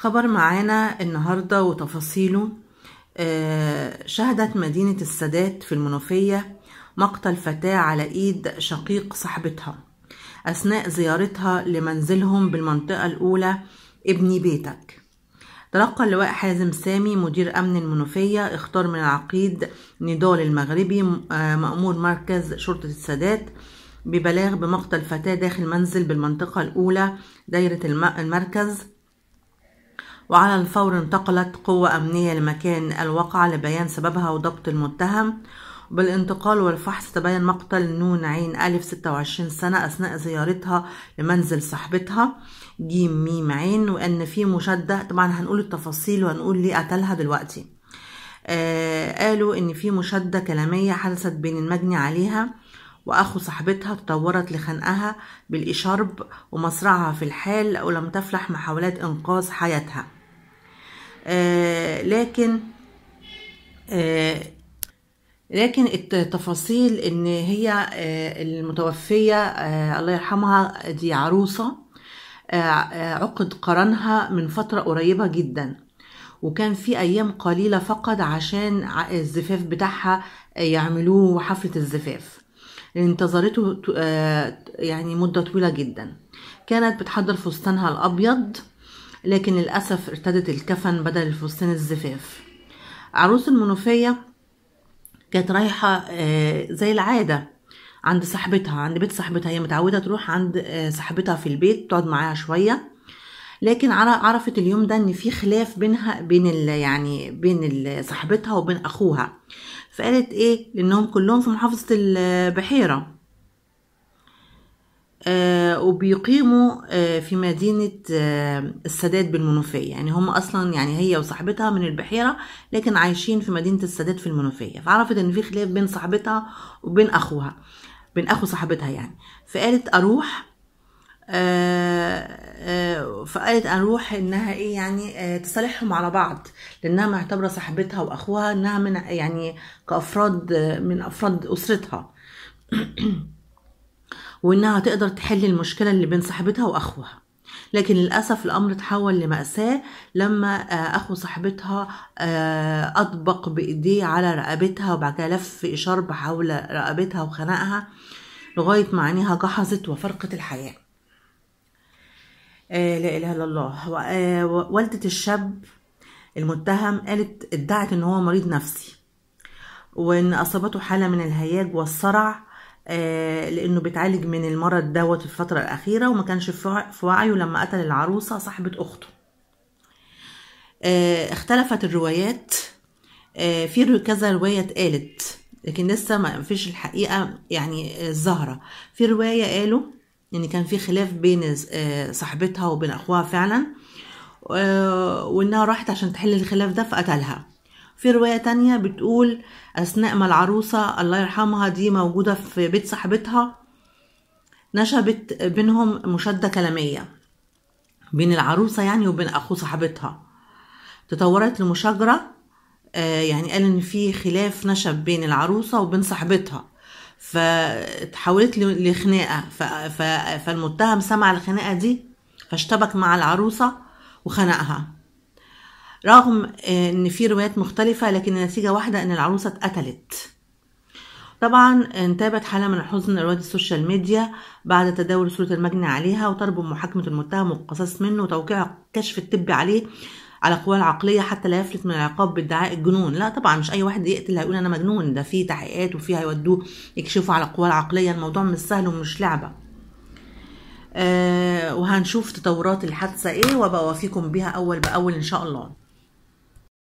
خبر معانا النهاردة وتفاصيله آه، شهدت مدينة السادات في المنوفية مقتل فتاة على إيد شقيق صاحبتها أثناء زيارتها لمنزلهم بالمنطقة الأولى ابني بيتك تلقى اللواء حازم سامي مدير أمن المنوفية اختار من العقيد نضال المغربي آه، مأمور مركز شرطة السادات ببلاغ بمقتل فتاة داخل منزل بالمنطقة الأولى دايرة المركز وعلى الفور انتقلت قوة أمنية لمكان الواقعة لبيان سببها وضبط المتهم بالانتقال والفحص تبين مقتل نون عين ألف وعشرين سنة أثناء زيارتها لمنزل صاحبتها جيم ميم عين وأن في مشدة طبعا هنقول التفاصيل وهنقول ليه قتلها دلوقتي آه قالوا إن في مشدة كلامية حدثت بين المجني عليها وأخو صاحبتها تطورت لخنقها بالإشارب ومصرعها في الحال ولم تفلح محاولات إنقاذ حياتها آه، لكن آه، لكن التفاصيل ان هي آه، المتوفيه الله يرحمها دي عروسه عقد قرنها من فتره قريبه جدا وكان في ايام قليله فقط عشان الزفاف بتاعها يعملوه حفله الزفاف انتظرته يعني مده طويله جدا كانت بتحضر فستانها الابيض لكن للأسف ارتدت الكفن بدل الفستان الزفاف عروس المنوفية كانت رايحة آه، زي العادة عند صاحبتها عند بيت صاحبتها هي متعودة تروح عند آه، صاحبتها في البيت تقعد معاها شوية لكن عرفت اليوم ده ان في خلاف بينها بين ال يعني بين صاحبتها وبين اخوها فقالت ايه انهم كلهم في محافظة البحيرة آه، وبيقيموا آه، في مدينة آه، السادات بالمنوفية يعني هم أصلا يعني هي وصاحبتها من البحيرة لكن عايشين في مدينة السادات في المنوفية فعرفت إن في خلاف بين صاحبتها وبين أخوها بين أخو صاحبتها يعني فقالت أروح فقالت اروح انها ايه يعني تصالحهم على بعض لانها معتبره صاحبتها واخوها انها من يعني كافراد من افراد اسرتها وإنها تقدر تحل المشكلة اللي بين صاحبتها وأخوها لكن للأسف الأمر تحول لمأساة لما آه، أخو صاحبتها آه، أطبق بإيديه على رقبتها وبعد كده لف شرب حول رقبتها وخنقها لغاية ما عينيها جحظت وفرقت الحياة آه، لا إله إلا الله والدة الشاب المتهم قالت ادعت إن هو مريض نفسي وإن أصابته حالة من الهياج والصرع آه، لانه بيتعالج من المرض دوت الفتره الاخيره وما كانش في وعيه لما قتل العروسه صاحبه اخته آه، اختلفت الروايات آه، في كذا روايه اتقالت لكن لسه ما فيش الحقيقه يعني الزهرة في روايه قالوا يعني كان في خلاف بين صاحبتها وبين اخوها فعلا وانها راحت عشان تحل الخلاف ده فقتلها في رواية تانية بتقول أثناء ما العروسة الله يرحمها دي موجودة في بيت صاحبتها نشبت بينهم مشادة كلامية بين العروسة يعني وبين أخو صاحبتها تطورت لمشاجرة آه، يعني قال إن في خلاف نشب بين العروسة وبين صاحبتها فتحولت لخناقة فالمتهم سمع الخناقة دي فاشتبك مع العروسة وخنقها رغم ان في روايات مختلفه لكن النتيجه واحده ان العروسه اتقتلت طبعا انتابت حالة من الحزن رواد السوشيال ميديا بعد تداول صورة المجني عليها وطلب محاكمة المتهم والقصاص منه وتوقيع كشف الطبي عليه على قواه العقلية حتى لا يفلت من العقاب بادعاء الجنون لا طبعا مش أي واحد يقتل هيقول أنا مجنون ده في تحقيقات وفي هيودوه يكشفوا على قوى العقلية الموضوع مش سهل ومش لعبة آه وهنشوف تطورات الحادثة ايه وبوافيكم بيها أول بأول إن شاء الله